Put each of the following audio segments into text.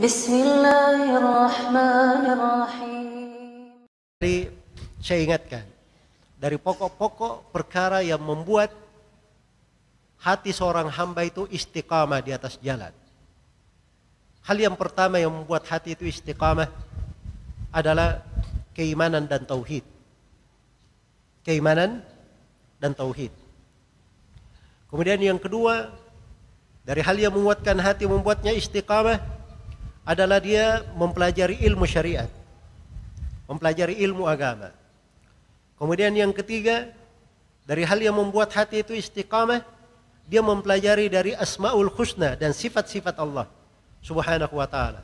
Bismillahirrahmanirrahim. Jadi saya ingatkan dari pokok-pokok perkara yang membuat hati seorang hamba itu istiqamah di atas jalan. Hal yang pertama yang membuat hati itu istiqamah adalah keimanan dan tauhid. Keimanan dan tauhid. Kemudian yang kedua dari hal yang menguatkan hati membuatnya istiqamah adalah dia mempelajari ilmu syariat, mempelajari ilmu agama. Kemudian yang ketiga, dari hal yang membuat hati itu istiqamah, dia mempelajari dari asmaul husna dan sifat-sifat Allah subhanahu wa ta'ala.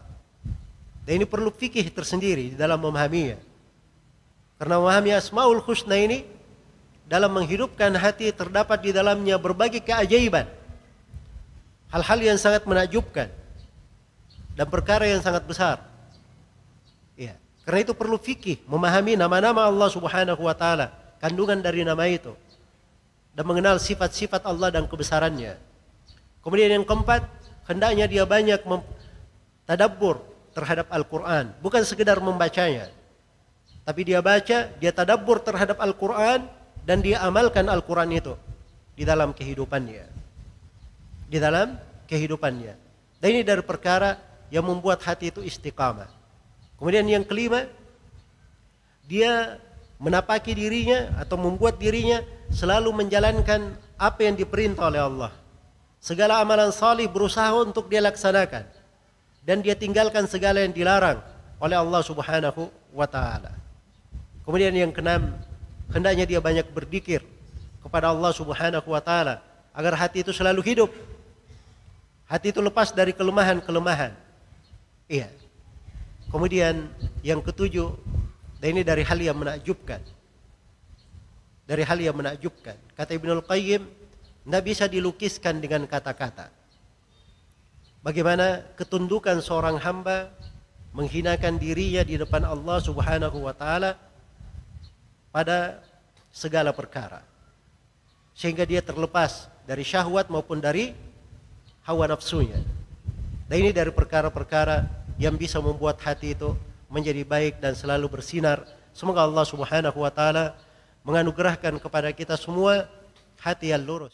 Dan ini perlu fikih tersendiri dalam memahaminya. Karena memahami asmaul husna ini dalam menghidupkan hati terdapat di dalamnya berbagai keajaiban. Hal-hal yang sangat menakjubkan dan perkara yang sangat besar. ya. Karena itu perlu fikih, memahami nama-nama Allah Subhanahu wa taala, kandungan dari nama itu dan mengenal sifat-sifat Allah dan kebesarannya. Kemudian yang keempat, hendaknya dia banyak tadabbur terhadap Al-Qur'an, bukan sekedar membacanya. Tapi dia baca, dia tadabbur terhadap Al-Qur'an dan dia amalkan Al-Qur'an itu di dalam kehidupannya. Di dalam kehidupannya. Dan ini dari perkara yang membuat hati itu istiqamah. Kemudian yang kelima, dia menapaki dirinya atau membuat dirinya selalu menjalankan apa yang diperintah oleh Allah. Segala amalan salih berusaha untuk dia laksanakan dan dia tinggalkan segala yang dilarang oleh Allah Subhanahu wa taala. Kemudian yang keenam, hendaknya dia banyak berdikir kepada Allah Subhanahu wa taala agar hati itu selalu hidup. Hati itu lepas dari kelemahan-kelemahan Iya. Kemudian yang ketujuh, dan ini dari hal yang menakjubkan. Dari hal yang menakjubkan. Kata Ibnul Qayyim, tidak bisa dilukiskan dengan kata-kata. Bagaimana ketundukan seorang hamba menghinakan dirinya di depan Allah Subhanahu wa taala pada segala perkara. Sehingga dia terlepas dari syahwat maupun dari hawa nafsunya. Dan nah, ini dari perkara-perkara yang bisa membuat hati itu menjadi baik dan selalu bersinar. Semoga Allah Subhanahu wa taala menganugerahkan kepada kita semua hati yang lurus.